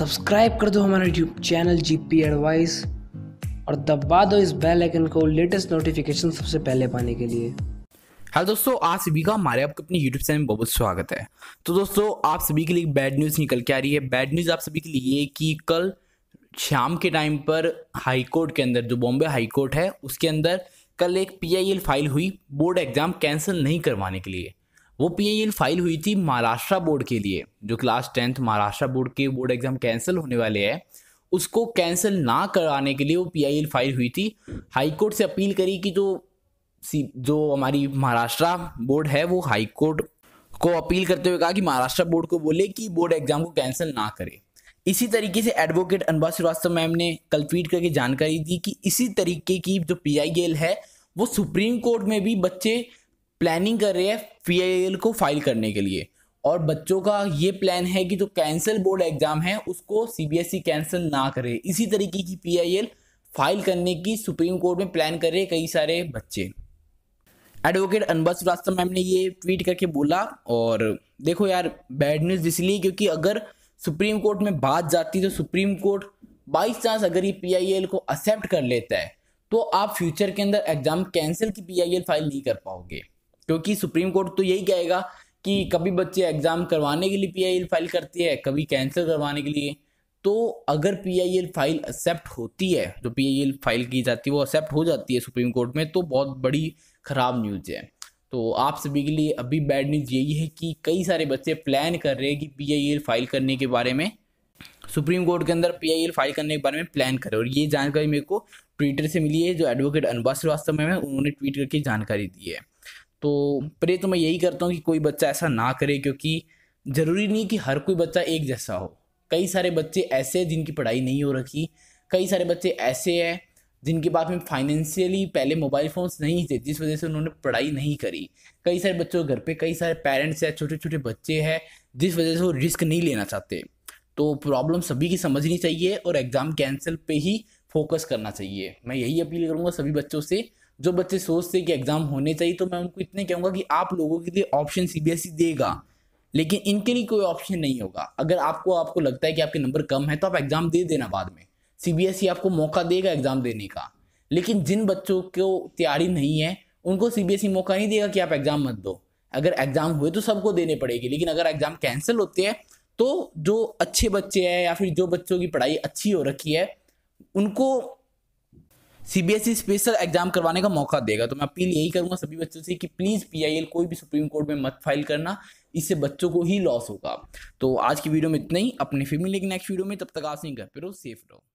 subscribe कर दो हमारा YouTube channel G P advice और दबा दो इस बेल आइकन को लेटेस्ट नोटिफिकेशन सबसे पहले पाने के लिए हेलो दोस्तों आप सभी का हमारे आपके अपने यूट्यूब चैनल में बहुत स्वागत है तो दोस्तों आप सभी के लिए बैड न्यूज़ निकल के आ रही है बैड न्यूज़ आप सभी के लिए कि कल शाम के टाइम पर हाई कोर्ट के अंदर जो बॉम्बे हाई कोर्ट है उसके अंदर कल एक पीआईएल फाइल हुई बोर्ड एग्ज़ाम कैंसिल नहीं करवाने के लिए वो एल फाइल हुई थी महाराष्ट्र बोर्ड के लिए जो क्लास टेंथ महाराष्ट्र बोर्ड के बोर्ड एग्जाम कैंसिल होने वाले हैं उसको कैंसिल ना कराने के लिए वो एल फाइल हुई थी हाईकोर्ट से अपील करी कि जो जो हमारी महाराष्ट्र बोर्ड है वो हाईकोर्ट को अपील करते हुए कहा कि महाराष्ट्र बोर्ड को बोले कि बोर्ड एग्जाम को कैंसिल ना करे इसी तरीके से एडवोकेट अनुभा श्रीवास्तव मैम ने कल ट्वीट करके जानकारी दी कि इसी तरीके की जो एल है वो सुप्रीम कोर्ट में भी बच्चे प्लानिंग कर रहे हैं पी को फाइल करने के लिए और बच्चों का ये प्लान है कि जो कैंसिल बोर्ड एग्जाम है उसको सीबीएसई कैंसिल e ना करे इसी तरीके की पीआईएल फाइल करने की सुप्रीम कोर्ट में प्लान कर रहे कई सारे बच्चे एडवोकेट अनबा श्रीवास्तव मैम ने ये ट्वीट करके बोला और देखो यार बैड न्यूज़ इसलिए क्योंकि अगर सुप्रीम कोर्ट में बात जाती तो सुप्रीम कोर्ट बाई चांस अगर ये पी को एक्सेप्ट कर लेता है तो आप फ्यूचर के अंदर एग्जाम कैंसिल की पी फाइल नहीं कर पाओगे क्योंकि सुप्रीम कोर्ट तो यही कहेगा कि कभी बच्चे एग्ज़ाम करवाने के लिए पी फाइल करती है कभी कैंसिल करवाने के लिए तो अगर पी फाइल एक्सेप्ट होती है जो पी फाइल की जाती है वो एक्सेप्ट हो जाती है सुप्रीम कोर्ट में तो बहुत बड़ी ख़राब न्यूज़ है तो आप सभी के लिए अभी बैड न्यूज़ यही है कि कई सारे बच्चे प्लान कर रहे हैं कि पी फाइल करने के बारे में सुप्रीम कोर्ट के अंदर पी फाइल करने के बारे में प्लान कर रहे और ये जानकारी मेरे को ट्विटर से मिली है जो एडवोकेट अनुभा श्रीवास्तव में उन्होंने ट्वीट करके जानकारी दी है तो प्रे तो मैं यही करता हूँ कि कोई बच्चा ऐसा ना करे क्योंकि ज़रूरी नहीं कि हर कोई बच्चा एक जैसा हो कई सारे बच्चे ऐसे हैं जिनकी पढ़ाई नहीं हो रखी कई सारे बच्चे ऐसे हैं जिनके पास में फाइनेंशियली पहले मोबाइल फ़ोन्स नहीं थे जिस वजह से उन्होंने पढ़ाई नहीं करी कई सारे बच्चों के घर पे कई सारे पेरेंट्स हैं छोटे छोटे बच्चे हैं जिस वजह से वो रिस्क नहीं लेना चाहते तो प्रॉब्लम सभी की समझनी चाहिए और एग्ज़ाम कैंसिल पे ही फोकस करना चाहिए मैं यही अपील करूँगा सभी बच्चों से जो बच्चे सोचते हैं कि एग्ज़ाम होने चाहिए तो मैं उनको इतने कहूँगा कि आप लोगों के लिए ऑप्शन सी e देगा लेकिन इनके लिए कोई ऑप्शन नहीं होगा अगर आपको आपको लगता है कि आपके नंबर कम है तो आप एग्ज़ाम दे देना बाद में सी e आपको मौका देगा एग्ज़ाम देने का लेकिन जिन बच्चों को तैयारी नहीं है उनको सी e मौका नहीं देगा कि आप एग्ज़ाम मत दो अगर एग्ज़ाम हुए तो सबको देने पड़ेगी लेकिन अगर एग्ज़ाम कैंसिल होते हैं तो जो अच्छे बच्चे हैं या फिर जो बच्चों की पढ़ाई अच्छी हो रखी है उनको सीबीएसई स्पेशल एग्जाम करवाने का मौका देगा तो मैं अपील यही करूंगा सभी बच्चों से कि प्लीज़ पीआईएल कोई भी सुप्रीम कोर्ट में मत फाइल करना इससे बच्चों को ही लॉस होगा तो आज की वीडियो में इतना ही अपनी फिर मिलेगी नेक्स्ट वीडियो में तब तक आप नहीं घर पर रहो सेफ रहो